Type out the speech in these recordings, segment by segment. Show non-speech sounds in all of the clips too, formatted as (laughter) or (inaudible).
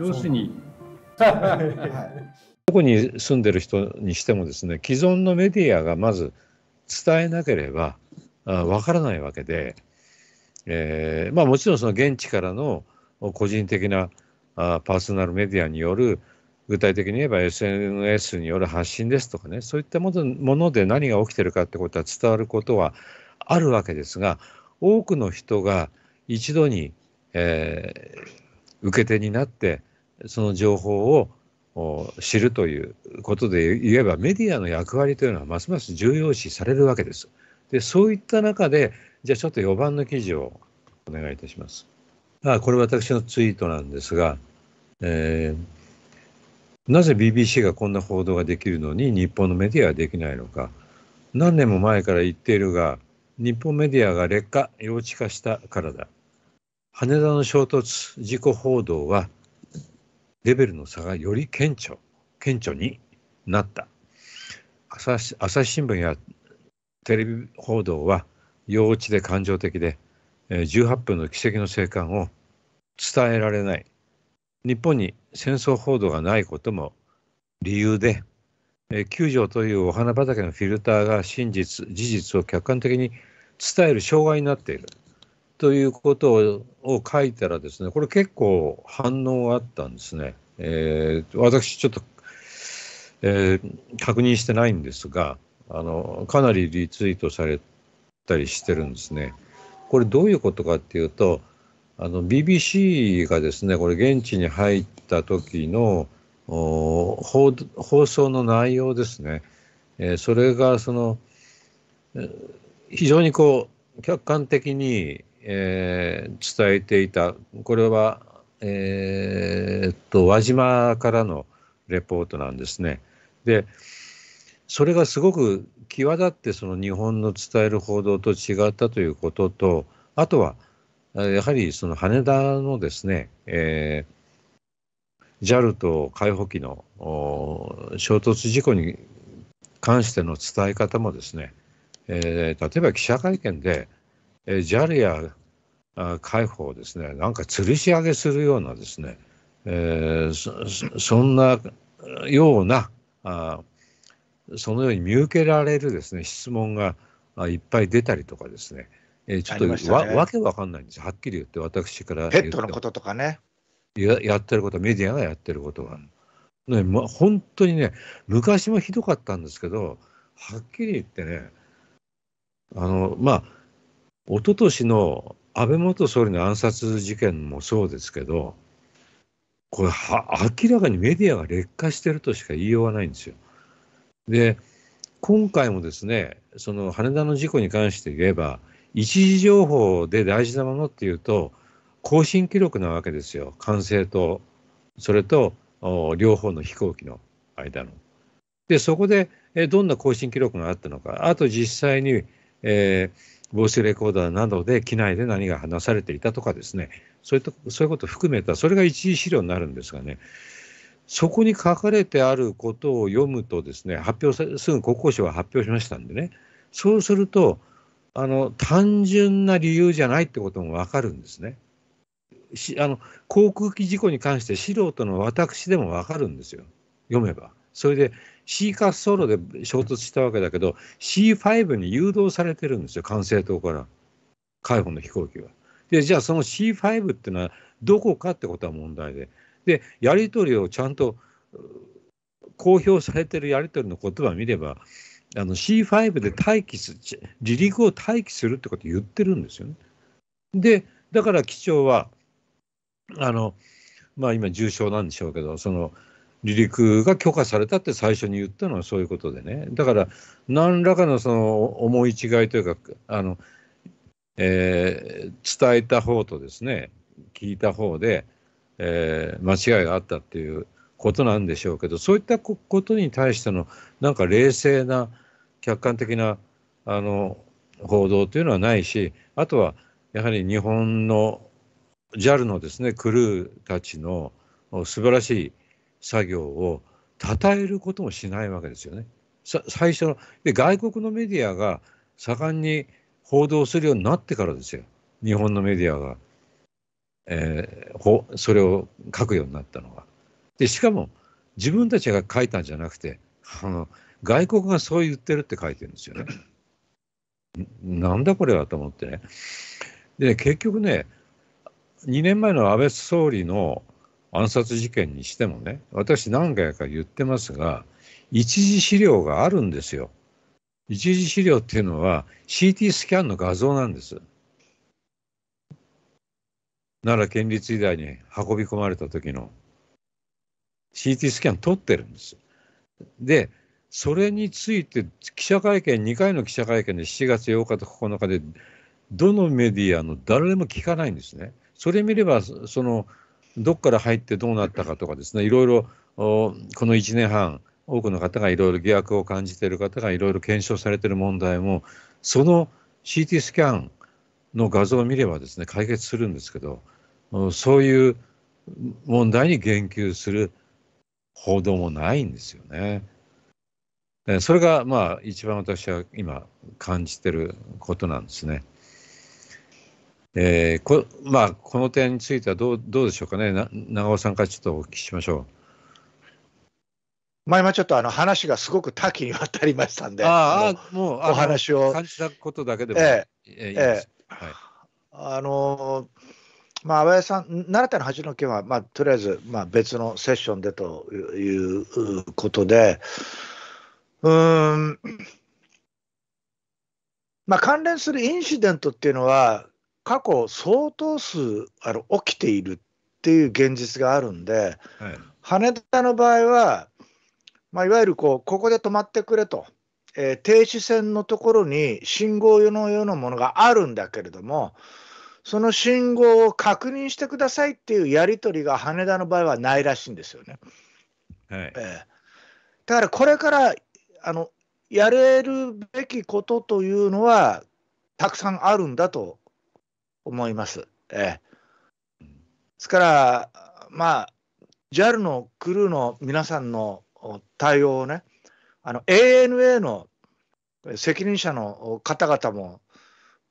要するに、はい、特に住んでる人にしてもですね既存のメディアがまず伝えなければわからないわけで、えー、まあ、もちろんその現地からの個人的なあパーソナルメディアによる具体的に言えば SNS による発信ですとかねそういったもので何が起きてるかってことは伝わることはあるわけですが多くの人が一度に、えー、受け手になってその情報を知るということで言えばメディアの役割というのはますます重要視されるわけです。でそういった中でじゃあちょっと4番の記事をお願いいたします。あこれ私のツイートなんですが、えー、なぜ BBC がこんな報道ができるのに日本のメディアはできないのか何年も前から言っているが日本メディアが劣化幼稚化したからだ。羽田の衝突事故報道はレベルの差がより顕著顕著になった朝日新聞やテレビ報道は幼稚で感情的で18分の奇跡の生還を伝えられない日本に戦争報道がないことも理由で9条というお花畑のフィルターが真実事実を客観的に伝える障害になっているということを書いたらですね、これ結構反応があったんですね。えー、私ちょっと、えー、確認してないんですが、あの、かなりリツイートされたりしてるんですね。これどういうことかっていうと、あの、BBC がですね、これ現地に入った時の放送の内容ですね。えー、それがその、え非常にこう、客観的にえー、伝えていたこれは、えー、っと輪島からのレポートなんですね。でそれがすごく際立ってその日本の伝える報道と違ったということとあとはやはりその羽田のですね、えー、JAL と海保機の衝突事故に関しての伝え方もですね、えー、例えば記者会見で、えー、JAL や海保をですねなんか吊るし上げするようなですね、えー、そんなようなあそのように見受けられるですね質問がいっぱい出たりとかですね、えー、ちょっとわ,、ね、わけわかんないんですはっきり言って私からペットのこととかねややってることメディアがやってることが、ねま本当にね昔もひどかったんですけどはっきり言ってねあのまあ一昨年の安倍元総理の暗殺事件もそうですけど、これは、明らかにメディアが劣化してるとしか言いようがないんですよ。で、今回もですね、その羽田の事故に関して言えば、一時情報で大事なものっていうと、更新記録なわけですよ、管制と、それと両方の飛行機の間の。で、そこでどんな更新記録があったのか、あと実際に、えーボイスレコーダーなどで機内で何が話されていたとかですね、そういったそういうことを含めた、それが一時資料になるんですがね、そこに書かれてあることを読むとですね、発表すぐ国交省が発表しましたんでね、そうすると、あの単純な理由じゃないってこともわかるんですね。しあの航空機事故に関して素人の私でも分かるんですよ、読めば。それで C 滑走路で衝突したわけだけど C5 に誘導されてるんですよ管制塔から海保の飛行機は。でじゃあその C5 っていうのはどこかってことは問題で。でやり取りをちゃんと公表されてるやり取りの言葉を見ればあの C5 で待機す離陸を待機するってこと言ってるんですよね。でだから機長はあのまあ今重症なんでしょうけどその離陸が許可されたって最初に言ったのはそういうことでね、だから何らかのその思い違いというか、あのえー、伝えた方とですね、聞いた方で、えー、間違いがあったっていうことなんでしょうけど、そういったことに対してのなんか冷静な客観的なあの報道というのはないし、あとはやはり日本の JAL のですねクルーたちの素晴らしい作業を称えることもしないわけですよね。最初ので外国のメディアが盛んに報道するようになってからですよ日本のメディアが、えー、それを書くようになったのは。でしかも自分たちが書いたんじゃなくてあの外国がそう言ってるって書いてるんですよね。なんだこれはと思ってね。で結局ね2年前の安倍総理の暗殺事件にしてもね、私何回か言ってますが、一次資料があるんですよ。一次資料っていうのは CT スキャンの画像なんです。奈良県立医大に運び込まれた時の CT スキャン撮ってるんです。で、それについて記者会見、2回の記者会見で7月8日と9日で、どのメディアの誰も聞かないんですね。それ見れば、そのどこから入ってどうなったかとかですねいろいろこの1年半多くの方がいろいろ疑惑を感じている方がいろいろ検証されている問題もその CT スキャンの画像を見ればですね解決するんですけどそういう問題に言及する報道もないんですよね。それがまあ一番私は今感じてることなんですね。えーこまあ、この点についてはどうどうでしょうかね、長尾さんからちょっとお聞きしましょう。まあ、今ちょっとあの話がすごく多岐にわたりましたんで、ああもうお話を。感じたことだけでも、ええええ、いいです。ええ、はい、あのまあ、安倍さん、奈良の八の件は、まあ、とりあえず、まあ、別のセッションでということで、うん、まあ、関連するインシデントっていうのは、過去相当数あの起きているっていう現実があるんで、はい、羽田の場合は、まあ、いわゆるこうここで止まってくれと、えー、停止線のところに信号のようなものがあるんだけれどもその信号を確認してくださいっていうやり取りが羽田の場合はないらしいんですよね。はいえー、だからこれからあのやれるべきことというのはたくさんあるんだと思います。えですから、まあ、JAL のクルーの皆さんの対応をね、の ANA の責任者の方々も、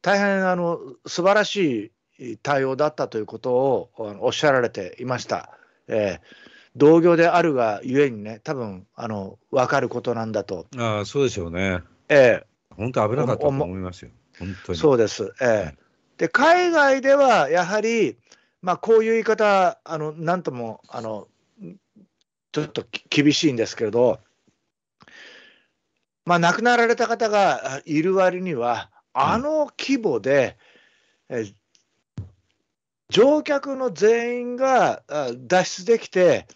大変あの素晴らしい対応だったということをおっしゃられていました。えー、同業であるがゆえにね、多分あの分かることなんだと。あそうでしょうね。えー、本当危なかったと思いますよ、本当に。そうです。えー、うんで海外ではやはり、まあ、こういう言い方あのなんともあのちょっと厳しいんですけれど、まあ、亡くなられた方がいる割にはあの規模で、え乗客の全員が脱出できて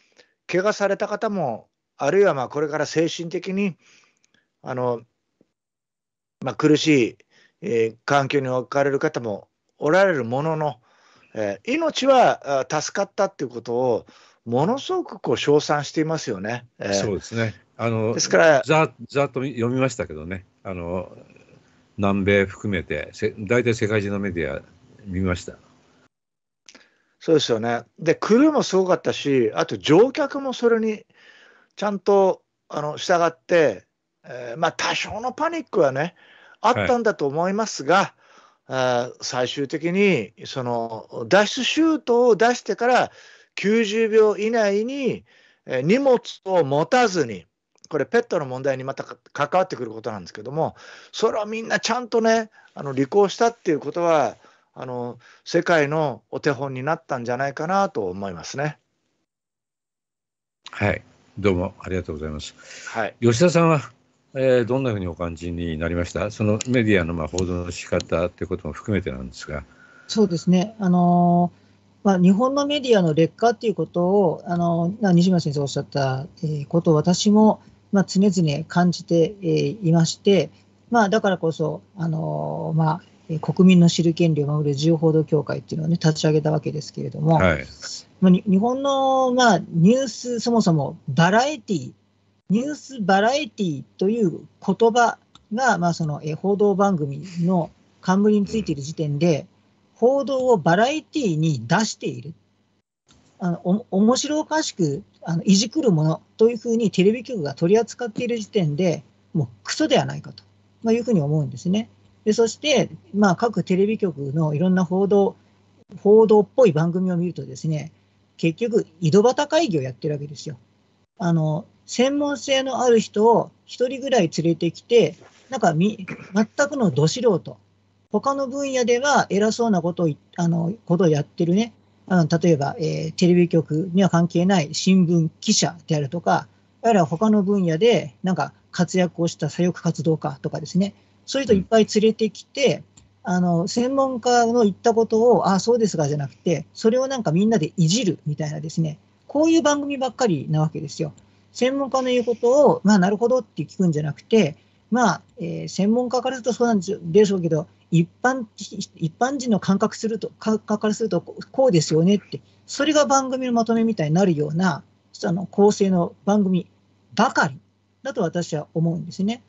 怪我された方もあるいはまあこれから精神的にあの、まあ、苦しい、えー、環境に置かれる方もおられるものの、えー、命は助かったっていうことをものすごくこう称賛していますよね。えー、そうですねあのですからざざっと読みましたけどねあの南米含めて大体世界中のメディア見ました。そうですよねでクルーもすごかったしあと乗客もそれにちゃんとあの従って、えー、まあ多少のパニックはねあったんだと思いますが、はあ最終的にその脱出シュートを出してから90秒以内に荷物を持たずにこれペットの問題にまた関わってくることなんですけどもそれはみんなちゃんとねあの履行したっていうことはあの世界のお手本になったんじゃないかなと思いますね。はいどうもありがとうございます。はい、吉田さんはえー、どんなふうにお感じになりましたそのメディアのまあ報道の仕方ということも含めてなんですが。そうですね、あのまあ、日本のメディアの劣化ということを、あの西村先生おっしゃったことを私も、まあ、常々感じていまして、まあ、だからこそ、あのまあ、国民の知る権利を守る自由報道協会っていうのを、ね、立ち上げたわけですけれども、はい、まあ、日本の、まあ、ニュース、そもそもバラエティーニュースバラエティという言葉が、まあ、その報道番組の冠についている時点で、報道をバラエティに出している。あのお面白おかしくあのいじくるものというふうにテレビ局が取り扱っている時点でもうクソではないかと、まあ、いうふうに思うんですね。でそして、まあ、各テレビ局のいろんな報道報道っぽい番組を見るとですね結局井戸端会議をやってるわけですよ。あの、専門性のある人を1人ぐらい連れてきて、なんかみ、全くのど素人。他の分野では偉そうなことを、あの、ことをやってるね。あの例えば、えー、テレビ局には関係ない新聞記者であるとか、あるいは他の分野で、なんか活躍をした左翼活動家とかですね。そういう人いっぱい連れてきて、あの、専門家の言ったことを、ああ、そうですが、じゃなくて、それをなんかみんなでいじるみたいなですね、こういう番組ばっかりなわけですよ。専門家の言うことを、まあ、なるほどって聞くんじゃなくて、まあ、えー、専門家からするとそうなんでしょうけど、一般一般人の感覚すると感覚からすると、こうですよねって、それが番組のまとめみたいになるようなあの構成の番組ばかりだと私は思うんですね。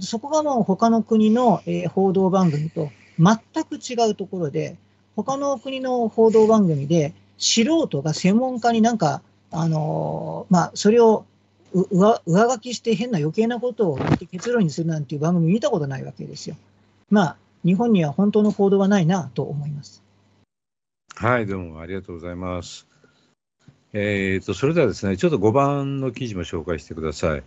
そこがもう他の国の、え報道番組と全く違うところで、他の国の報道番組で、素人が専門家になんか、あのまあ、それを上上書きして変な余計なことを言って結論にするなんていう番組見たことないわけですよ。まあ、日本には本当の報道はないなと思います。はい、どうもありがとうございます。えーと、とそれではですね、ちょっと5番の記事も紹介してください。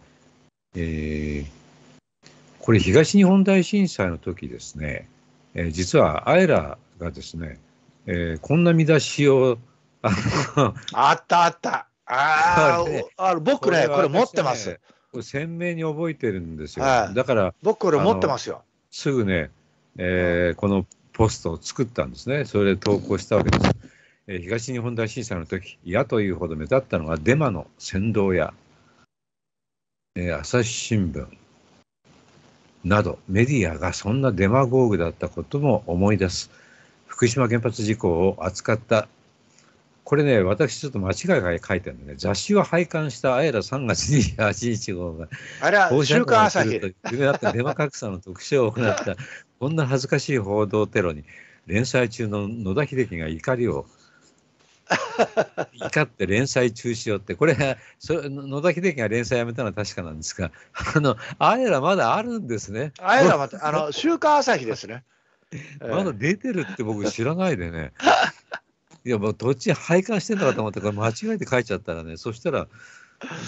えー、これ、東日本大震災の時ですね、えー、実はアイラがですね、えー、こんな見出しをあったあった。あ、ね、あ、僕ね、これ持ってます。鮮明に覚えてるんですよ。はい、だから、僕これ持ってますよ。すぐね、えー、このポストを作ったんですね。それで投稿したわけです。えー、東日本大震災の時、嫌というほど目立ったのがデマの扇動や、えー、朝日新聞など、メディアがそんなデマゴーグだったことも思い出す。福島原発事故を扱ったこれね、私ちょっと間違いが書いてるんでね、雑誌を拝観したあやら3月28日号が、あら、週刊朝日。夢だったデマ格差の特集を行った、こんな恥ずかしい報道テロに、連載中の野田秀樹が怒りを (laughs) 怒って連載中止をって、これ、そ野田秀樹が連載やめたのは確かなんですが、あの、あやらまだあるんですね。あやらまた、あの、週刊朝日ですね。(laughs) まだ出てるって僕知らないでね。(laughs) いやもうっち配管してんのかと思ってこれ間違えて書いちゃったらねそしたら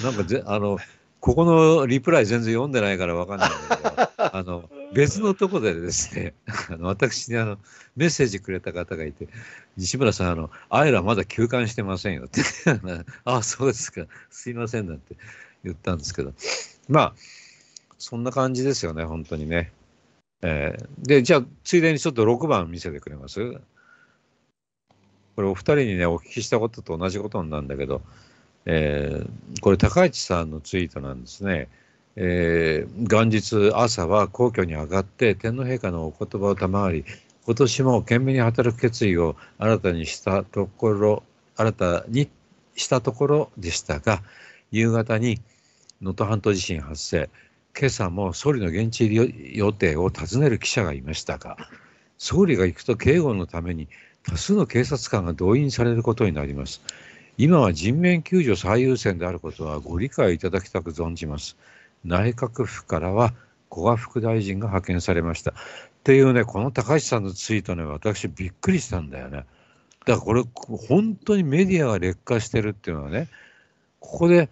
なんかぜあのここのリプライ全然読んでないから分かんないんだけどあの別のとこでですね (laughs) あの私にあのメッセージくれた方がいて「西村さんあのあいらまだ休館してませんよ」って「(laughs) ああそうですかすいません」なんて言ったんですけどまあそんな感じですよね本当にね。えー、でじゃあついでにちょっと6番見せてくれますこれお二人にね、お聞きしたことと同じことなんだけど、えー、これ高市さんのツイートなんですね。えー、元日朝は皇居に上がって天皇陛下のお言葉を賜り今年も懸命に働く決意を新たにしたところ新たにしたところでしたが夕方に能登半島地震発生今朝も総理の現地入り予定を尋ねる記者がいましたが総理が行くと警護のために多数の警察官が動員されることになります。今は人命救助最優先であることはご理解いただきたく存じます。内閣府からは古賀副大臣が派遣されました。っていうね、この高橋さんのツイートね、私びっくりしたんだよね。だからこれ、本当にメディアが劣化してるっていうのはね、ここで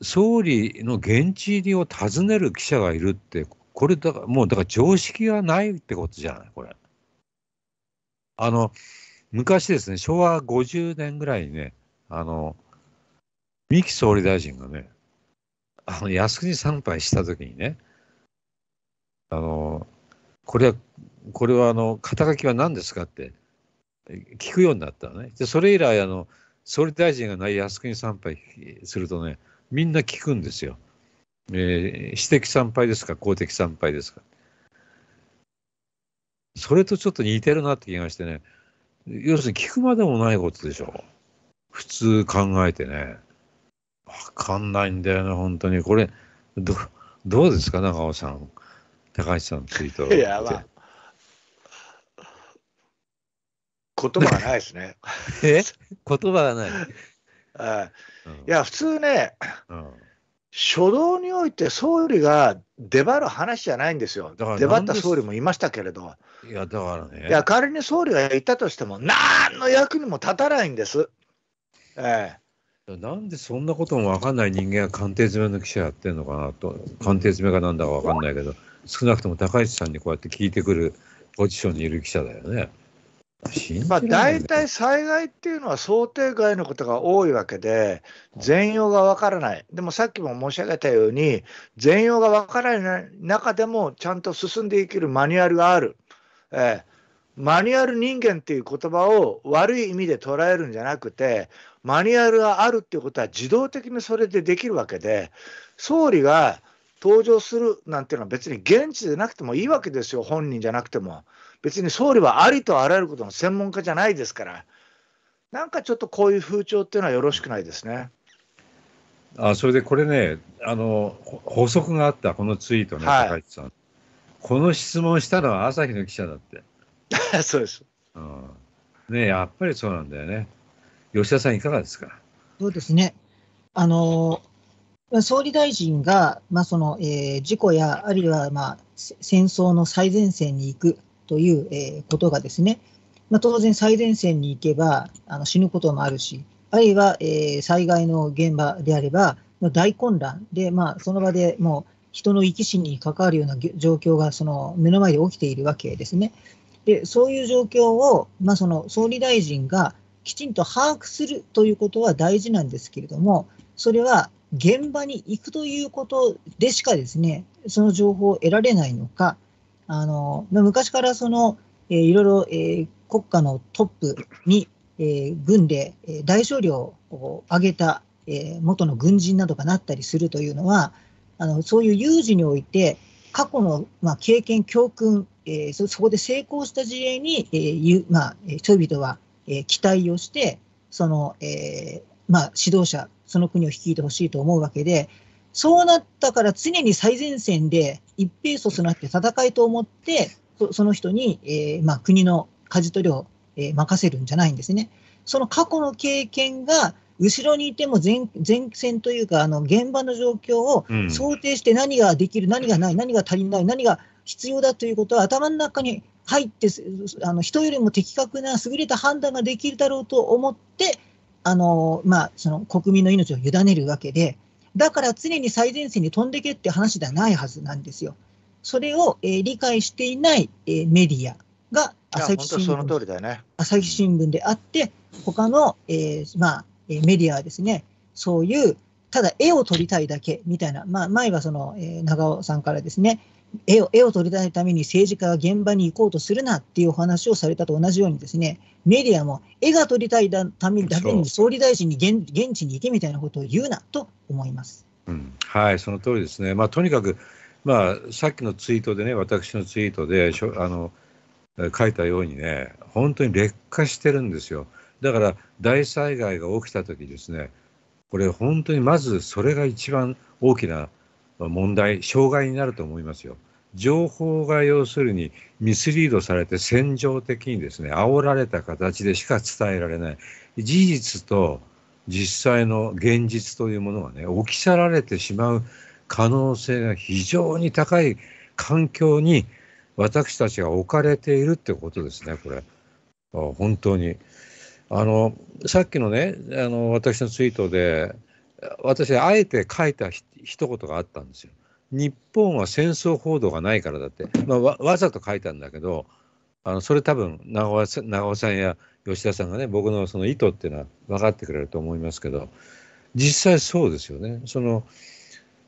総理の現地入りを訪ねる記者がいるって、これだから、もうだから常識がないってことじゃない、これ。あの、昔ですね、昭和50年ぐらいにね、あの、三木総理大臣がね、あの、靖国参拝したときにね、あの、これは、これはあの、肩書きは何ですかって聞くようになったのね。で、それ以来、あの、総理大臣がない靖国参拝するとね、みんな聞くんですよ。えー、私的参拝ですか、公的参拝ですか。それとちょっと似てるなって気がしてね、要するに聞くまでもないことでしょ。普通考えてね。わかんないんだよね、本当に。これ、どどうですか、長尾さん。高橋さんのツイート。いや、まあ、言葉がないですね。(laughs) え言葉がない。(laughs) いや、普通ね、うん、初動において総理が出張る話じゃないんですよ、出張った総理もいましたけれど、いやだからね、いや仮に総理がいたとしても、何の役にも立たないんです。ええ、なんでそんなことも分かんない人間が官邸詰めの記者やってるのかなと、官邸詰めがなんだか分かんないけど、少なくとも高市さんにこうやって聞いてくるポジションにいる記者だよね。まあ、大体災害っていうのは想定外のことが多いわけで、全容がわからない、でもさっきも申し上げたように、全容がわからない中でも、ちゃんと進んでいけるマニュアルがある、えー、マニュアル人間っていう言葉を悪い意味で捉えるんじゃなくて、マニュアルがあるっていうことは、自動的にそれでできるわけで、総理が登場するなんていうのは、別に現地でなくてもいいわけですよ、本人じゃなくても。別に総理はありとあらゆることの専門家じゃないですから、なんかちょっとこういう風潮っていうのはよろしくないですね。あそれでこれねあの、補足があった、このツイートね、高市さん。この質問したのは朝日の記者だって。(laughs) そうです、うん。ねやっぱりそうなんだよね。吉田さん、いかがですか。そうですねあの総理大臣が、まあそのえー、事故やあるいは、まあ、戦争の最前線に行くという、えー、ことがですね、まあ、当然最前線に行けばあの死ぬこともあるし、あるいは、えー、災害の現場であれば、まあ、大混乱で、まあ、その場でもう人の生き死に関わるような状況がその目の前で起きているわけですね。でそういう状況を、まあ、その総理大臣がきちんと把握するということは大事なんですけれども、それは現場に行くということでしかですね、その情報を得られないのか、あの昔からその、えー、いろいろ、えー、国家のトップに、えー、軍で、え大勝利を挙げた、えー、元の軍人などがなったりするというのはあのそういう有事において過去の、まあ、経験教訓、えー、そこで成功した事例に、えーまあ、人々は、えー、期待をしてその、えーまあ、指導者その国を率いてほしいと思うわけでそうなったから常に最前線で一平卒になって戦いと思って、その人に、えー、まあ、国の舵取りを、えー、任せるんじゃないんですね。その過去の経験が後ろにいても前前線というか、あの現場の状況を想定して何ができる、何がない、何が足りない、何が必要だということは頭の中に入って、あの人よりも的確な優れた判断ができるだろうと思って、あのまあ、その国民の命を委ねるわけで、だから常に最前線に飛んでけって話ではないはずなんですよ。それを、えー、理解していない、えー、メディアが朝日新聞、であって、他の、えーまあ、メディアはですね、そういうただ絵を撮りたいだけみたいな、まあ、前はその、えー、長尾さんからですね、絵を絵を取りたいために政治家が現場に行こうとするなっていうお話をされたと同じようにですね、メディアも絵が撮りたいためだけに総理大臣に現現地に行けみたいなことを言うなと思います、うん、はいその通りですね、まあ、とにかく、まあ、さっきのツイートでね、私のツイートでしょあの書いたようにね、本当に劣化してるんですよ。だから大災害が起きたときですね、これ、本当にまずそれが一番大きな問題、障害になると思いますよ。情報が要するにミスリードされて戦場的にですね、煽られた形でしか伝えられない。事実と実際の現実というものがね、置き去られてしまう可能性が非常に高い環境に私たちが置かれているってことですね、これ。本当に。あの、さっきのね、あの、私のツイートで、私、あえて書いた一言があったんですよ。日本は戦争報道がないからだって、まあ、わわざと書いたんだけど、あのそれ多分長尾さんや吉田さんがね僕のその意図っていうのは分かってくれると思いますけど実際そうですよねその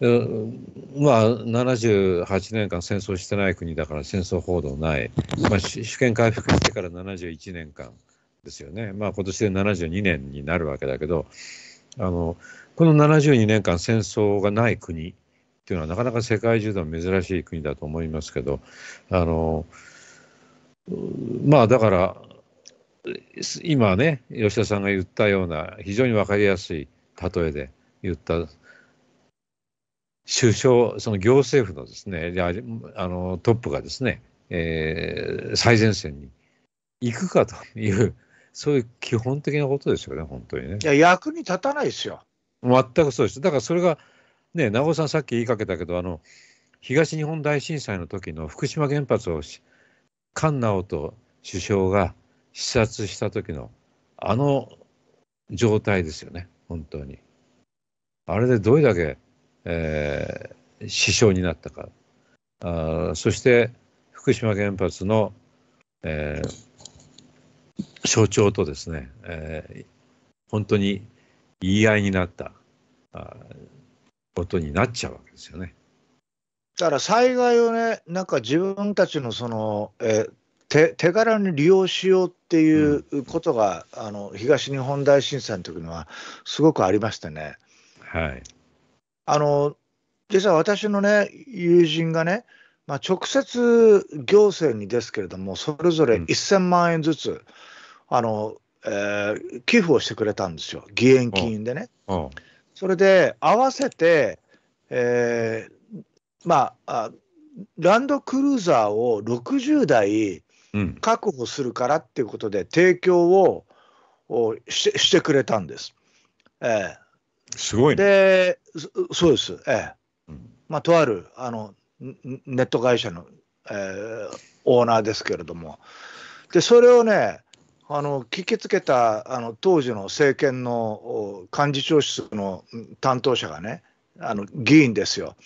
まあ78年間戦争してない国だから戦争報道ない、まあ、主権回復してから71年間ですよねまあ今年で72年になるわけだけどあのこの72年間戦争がない国っていうのはなかなか世界中でも珍しい国だと思いますけどあのまあだから今ね吉田さんが言ったような非常に分かりやすい例えで言った首相その行政府のですねあのトップがですね、えー、最前線に行くかというそういう基本的なことですよね本当にね。いや役に立たないですよ。全くそうです。だからそれが、ね、名越さんさっき言いかけたけど、あの、東日本大震災の時の福島原発を菅直人首相が視察した時のあの状態ですよね、本当に。あれでどれだけ、えー、死になったか。あそして福島原発の、えー、象徴とですね、えー、本当に言い合いになったことになっちゃうわけですよね。だから災害をね、なんか自分たちのその、えー、手手柄に利用しようっていうことが、うん、あの東日本大震災の時にはすごくありましてね。はい、あの実は私のね友人がね、まあ、直接行政にですけれどもそれぞれ1000万円ずつ、うん、あのえー、寄付をしてくれたんですよ、義援金でね。うんうん、それで合わせて、えー、まあランドクルーザーを60台確保するからっていうことで、提供をしてしてくれたんです。えー、すごい、ね、でそうです、えーまあ、とあるあのネット会社の、えー、オーナーですけれども。でそれをねあの聞きつけたあの当時の政権の幹事長室の担当者がね、あの議員ですよ、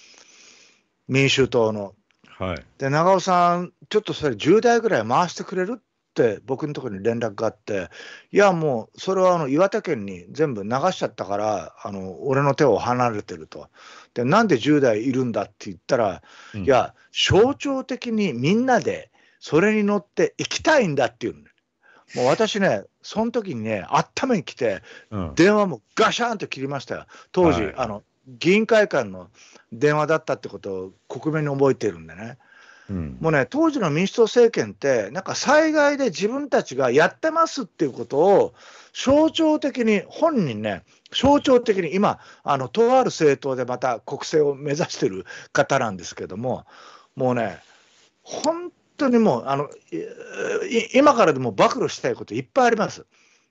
民衆党の。はい、で長尾さん、ちょっとそれ10台ぐらい回してくれるって僕のところに連絡があって、いやもうそれはあの岩手県に全部流しちゃったからあの俺の手を離れてると。でなんで10台いるんだって言ったら、うん、いや象徴的にみんなでそれに乗って行きたいんだっていうの、もう私ね、その時にね、温めに来て、うん、電話もガシャンと切りましたよ、当時、はい、あの議員会館の電話だったってことを国民に覚えてるんでね、うん、もうね、当時の民主党政権って、なんか災害で自分たちがやってますっていうことを、象徴的に、本人ね、象徴的に今、あのとある政党でまた国政を目指してる方なんですけども、もうね、本当にもうあの今からでも暴露したいこといっぱいあります。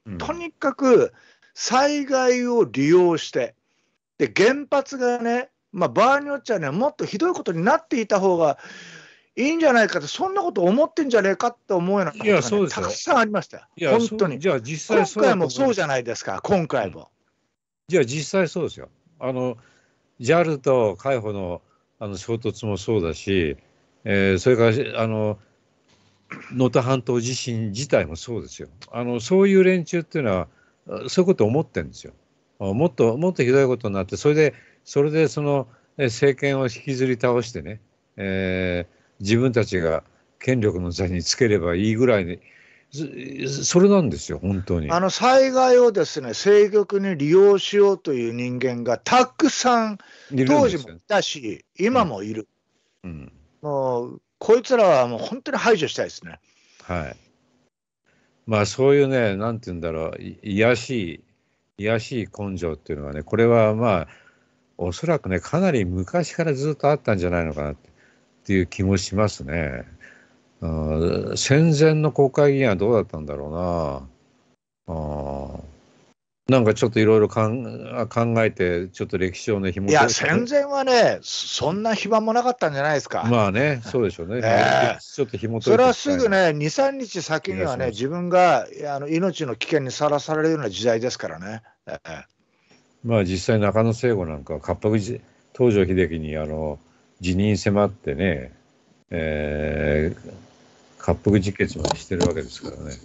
うん、とにかく災害を利用してで原発がね、まあ、場合によっちゃねもっとひどいことになっていた方がいいんじゃないかってそんなこと思ってんじゃねえかって思うようなことが、ね、たくさんありましたよ。本当にじゃあ実際今回もそうじゃないですか今回も、うん。じゃあ実際そうですよ。あの JAL と海保のあの衝突もそうだしえー、それからあの能登半島地震自体もそうですよあのそういう連中っていうのはそういうことを思ってるんですよもっともっとひどいことになってそれでそれでその政権を引きずり倒してね、えー、自分たちが権力の座につければいいぐらいにそれなんですよ、本当に。あの災害をですね、政局に利用しようという人間がたくさん、当時もいたし、今もいる。うん、うんもう、こいつらはもう本当に排除したいですね。はい。まあ、そういうね、なんて言うんだろう、いしい、卑しい根性っていうのはね、これはまあ、おそらくね、かなり昔からずっとあったんじゃないのかなっていう気もしますね。うん、戦前の国会議員はどうだったんだろうな。ああ。なんかちょっといろいろ考えて、ちょっと歴史をね、もいや、戦前はね、そんな暇もなかったんじゃないですか。まあね、そうでしょうね。(laughs) えー、ちょっとひもそれはすぐね、2、3日先にはね、自分があの命の危険にさらされるような時代ですからね。えー、まあ実際、中野聖子なんかは、割白東條英機にあの辞任迫ってね、えー、割腹自決までしてるわけですからね。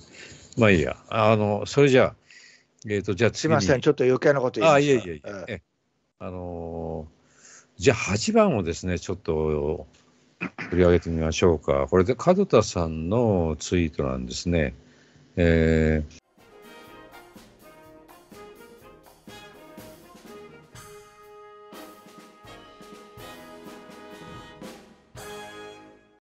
まあいいや、あのそれじゃあ、えっ、ー、と、じゃあすみません、ちょっと余計なこと言いましあ、いえいえいえ。えあのー、じゃあ8番をですね、ちょっと取り上げてみましょうか。これで門田さんのツイートなんですね。えー、